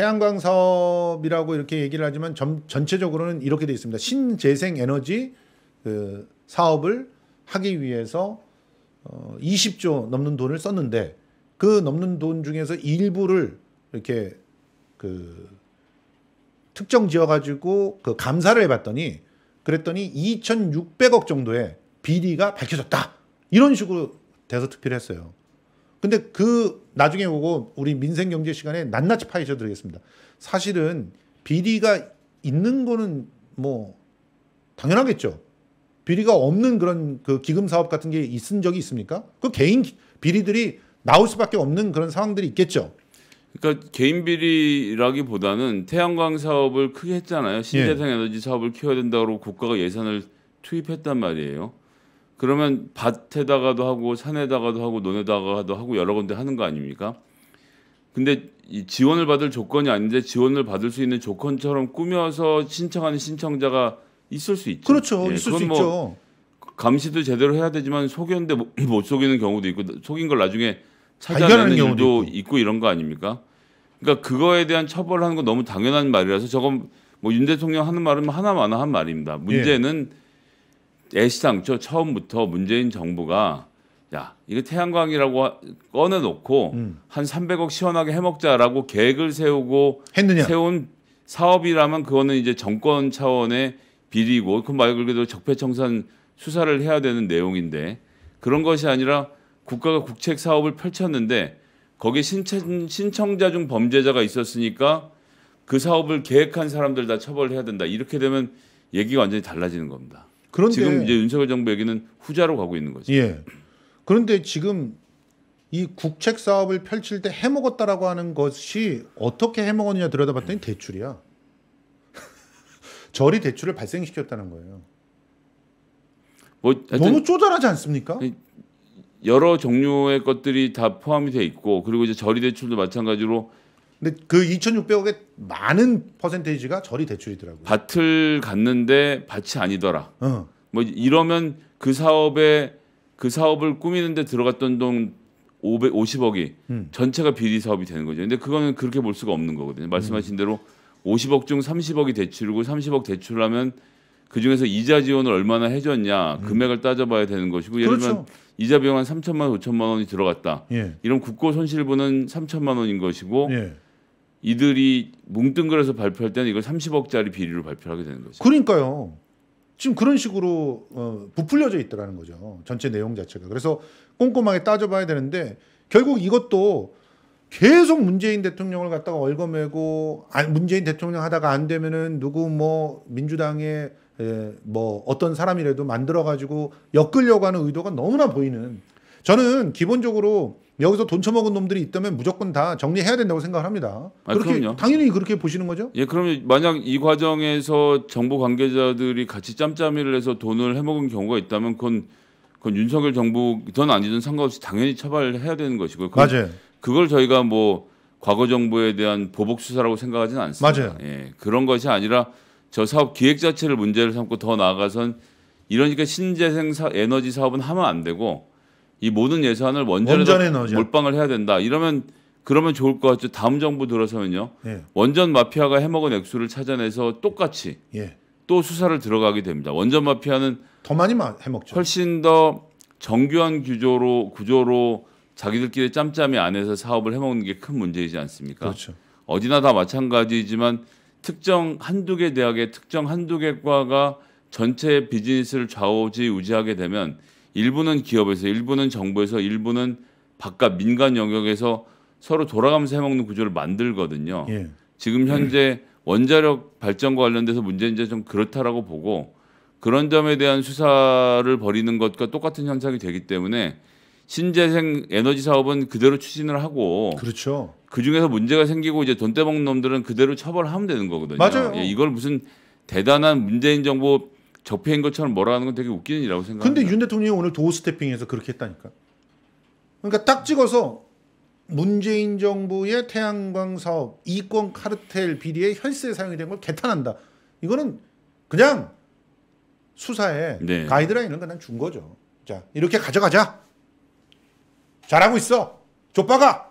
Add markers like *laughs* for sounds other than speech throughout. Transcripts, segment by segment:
태양광 사업이라고 이렇게 얘기를 하지만 점, 전체적으로는 이렇게 돼 있습니다. 신재생 에너지 그 사업을 하기 위해서 어, 20조 넘는 돈을 썼는데 그 넘는 돈 중에서 일부를 이렇게 그 특정 지어가지고 그 감사를 해봤더니 그랬더니 2,600억 정도의 비리가 밝혀졌다 이런 식으로 돼서 투표를 했어요. 근데 그 나중에 오고 우리 민생 경제 시간에 낱낱이 파헤쳐 드리겠습니다. 사실은 비리가 있는 거는 뭐 당연하겠죠. 비리가 없는 그런 그 기금 사업 같은 게 있은 적이 있습니까? 그 개인 비리들이 나올 수밖에 없는 그런 상황들이 있겠죠. 그러니까 개인 비리라기보다는 태양광 사업을 크게 했잖아요. 예. 신재생 에너지 사업을 키워야 된다고 국가가 예산을 투입했단 말이에요. 그러면 밭에다가도 하고 산에다가도 하고 논에다가도 하고 여러 군데 하는 거 아닙니까? 근데 이 지원을 받을 조건이 아닌데 지원을 받을 수 있는 조건처럼 꾸며서 신청하는 신청자가 있을 수 있죠. 그렇죠. 예, 있을 수뭐 있죠. 감시도 제대로 해야 되지만 속였는데 못 속이는 경우도 있고 속인 걸 나중에 찾아내는 경우도 있고. 있고 이런 거 아닙니까? 그러니까 그거에 대한 처벌하는 건 너무 당연한 말이라서 저건 뭐 윤 대통령 하는 말은 뭐 하나마나 한 말입니다. 문제는 예. 애시당초 처음부터 문재인 정부가 야 이거 태양광이라고 꺼내놓고 음. 한 300억 시원하게 해먹자라고 계획을 세우고 했느냐. 세운 사업이라면 그거는 이제 정권 차원의 비리고 그 말 그대로 적폐청산 수사를 해야 되는 내용인데 그런 것이 아니라 국가가 국책 사업을 펼쳤는데 거기에 신청, 신청자 중 범죄자가 있었으니까 그 사업을 계획한 사람들 다 처벌해야 된다. 이렇게 되면 얘기가 완전히 달라지는 겁니다. 그런데 지금 이제 윤석열 정부 얘기는 후자로 가고 있는 거죠. 예. 그런데 지금 이 국책 사업을 펼칠 때 해먹었다라고 하는 것이 어떻게 해먹었냐 들여다봤더니 대출이야. 절이 *laughs* 대출을 발생시켰다는 거예요. 뭐 너무 쪼잔하지 않습니까? 여러 종류의 것들이 다 포함이 돼 있고 그리고 이제 저리 대출도 마찬가지로 근데 그 2,600억의 많은 퍼센테이지가 저리 대출이더라고요. 밭을 갔는데 밭이 아니더라. 어. 뭐 이러면 그 사업에 그 사업을 꾸미는데 들어갔던 돈 550억이 음. 전체가 비리 사업이 되는 거죠. 근데 그거는 그렇게 볼 수가 없는 거거든요. 말씀하신 음. 대로 50억 중 30억이 대출이고 30억 대출하면 그 중에서 이자 지원을 얼마나 해줬냐 음. 금액을 따져봐야 되는 것이고 그렇죠. 예를 들면 그렇죠. 이자 비용 한 3천만 5천만 원이 들어갔다. 예. 이런 국고 손실보는 3천만 원인 것이고 예. 이들이 뭉뚱그려서 발표할 때는 이걸 30억짜리 비리로 발표하게 되는 거죠. 그러니까요. 지금 그런 식으로 어, 부풀려져 있더라는 거죠. 전체 내용 자체가. 그래서 꼼꼼하게 따져봐야 되는데 결국 이것도 계속 문재인 대통령을 갖다가 얼거매고 아, 문재인 대통령 하다가 안 되면은 누구 뭐 민주당의 에, 뭐 어떤 사람이라도 만들어 가지고 엮으려고 하는 의도가 너무나 보이는 저는 기본적으로 여기서 돈 처먹은 놈들이 있다면 무조건 다 정리해야 된다고 생각을 합니다. 아, 그렇게 그럼요. 당연히 그렇게 보시는 거죠? 예, 그러면 만약 이 과정에서 정보 관계자들이 같이 짬짬이를 해서 돈을 해먹은 경우가 있다면 그건 그건 윤석열 정부든 아니든 상관없이 당연히 처벌해야 되는 것이고 맞아요. 그걸 저희가 뭐 과거 정부에 대한 보복 수사라고 생각하지는 않습니다. 맞아요. 예, 그런 것이 아니라 저 사업 기획 자체를 문제를 삼고 더 나아가선 이러니까 신재생 사, 에너지 사업은 하면 안 되고 이 모든 예산을 원전에, 원전에 몰빵을 해야 된다. 이러면 그러면 좋을 것 같죠. 다음 정부 들어서면요. 예. 원전 마피아가 해먹은 액수를 찾아내서 똑같이 예. 또 수사를 들어가게 됩니다. 원전 마피아는 더 많이 해먹죠. 훨씬 더 정교한 규조로 구조로 자기들끼리 짬짬이 안에서 사업을 해먹는 게 큰 문제이지 않습니까? 그렇죠. 어디나 다마찬가지지만 특정 한두 개 대학의 특정 한두 개 과가 전체 비즈니스를 좌우지우지하게 되면 일부는 기업에서, 일부는 정부에서, 일부는 바깥 민간 영역에서 서로 돌아가면서 해먹는 구조를 만들거든요. 예. 지금 현재 음. 원자력 발전과 관련돼서 문제는 이제 좀 그렇다라고 보고 그런 점에 대한 수사를 벌이는 것과 똑같은 현상이 되기 때문에 신재생 에너지 사업은 그대로 추진을 하고 그렇죠. 그 중에서 문제가 생기고 이제 돈 떼먹는 놈들은 그대로 처벌하면 되는 거거든요. 맞아요. 예, 이걸 무슨 대단한 문재인 정부 적폐인 것처럼 뭐라 하는 건 되게 웃기는 일이라고 생각합니다. 근데 윤 대통령이 오늘 도어 스태핑에서 그렇게 했다니까. 그러니까 딱 찍어서 문재인 정부의 태양광 사업, 이권 카르텔 비리의 혈세 사용이 된 걸 개탄한다. 이거는 그냥 수사에 네. 가이드라인을 그냥 준 거죠. 자, 이렇게 가져가자. 잘하고 있어. 좆박아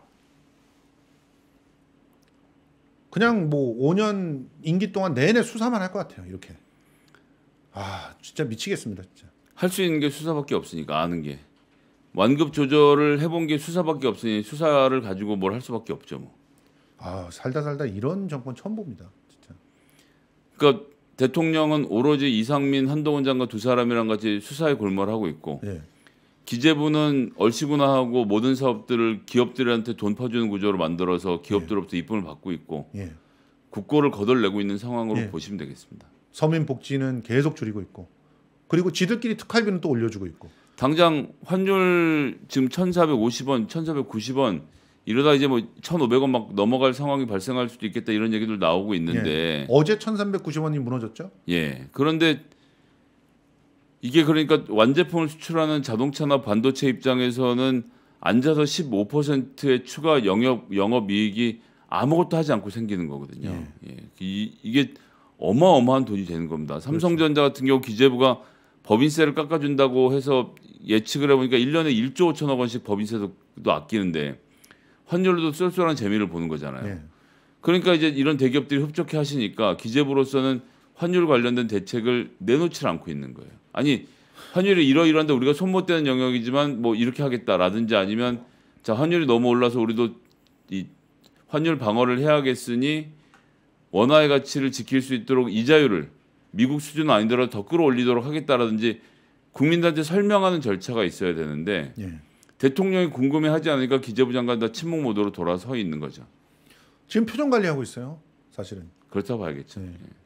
그냥 뭐 5년 임기 동안 내내 수사만 할 것 같아요. 이렇게. 아 진짜 미치겠습니다 진짜. 할 수 있는 게 수사밖에 없으니까 아는 게 완급 조절을 해본 게 수사밖에 없으니 수사를 가지고 뭘 할 수밖에 없죠 뭐. 아 살다 살다 이런 정권 처음 봅니다 진짜. 그러니까 대통령은 오로지 이상민 한동훈 장관 두 사람이랑 같이 수사에 골몰하고 있고 예. 기재부는 얼씨구나하고 모든 사업들을 기업들한테 돈 퍼주는 구조로 만들어서 기업들로부터 예. 입금을 받고 있고 예. 국고를 거덜내고 있는 상황으로 예. 보시면 되겠습니다. 서민 복지는 계속 줄이고 있고 그리고 지들끼리 특활비는 또 올려주고 있고 당장 환율 지금 1,450원, 1,490원 이러다 이제 뭐 1,500원 막 넘어갈 상황이 발생할 수도 있겠다 이런 얘기들 나오고 있는데 예. 어제 1,390원이 무너졌죠? 예. 그런데 이게 그러니까 완제품을 수출하는 자동차나 반도체 입장에서는 앉아서 15%의 추가 영업 영업 이익이 아무것도 하지 않고 생기는 거거든요. 예. 예. 이, 이게 어마어마한 돈이 되는 겁니다. 그렇죠. 삼성전자 같은 경우 기재부가 법인세를 깎아준다고 해서 예측을 해보니까 1년에 1조 5천억 원씩 법인세도 아끼는데 환율로도 쏠쏠한 재미를 보는 거잖아요. 네. 그러니까 이제 이런 대기업들이 흡족해 하시니까 기재부로서는 환율 관련된 대책을 내놓질 않고 있는 거예요. 아니 환율이 이러이러한데 우리가 손 못 대는 영역이지만 뭐 이렇게 하겠다라든지 아니면 자 환율이 너무 올라서 우리도 이 환율 방어를 해야겠으니 원화의 가치를 지킬 수 있도록 이자율을 미국 수준 아니더라도 더 끌어올리도록 하겠다라든지 국민들한테 설명하는 절차가 있어야 되는데 예. 대통령이 궁금해하지 않으니까 기재부 장관 다 침묵 모드로 돌아서 있는 거죠. 지금 표정 관리하고 있어요. 사실은. 그렇다 봐야겠죠. 네. 예.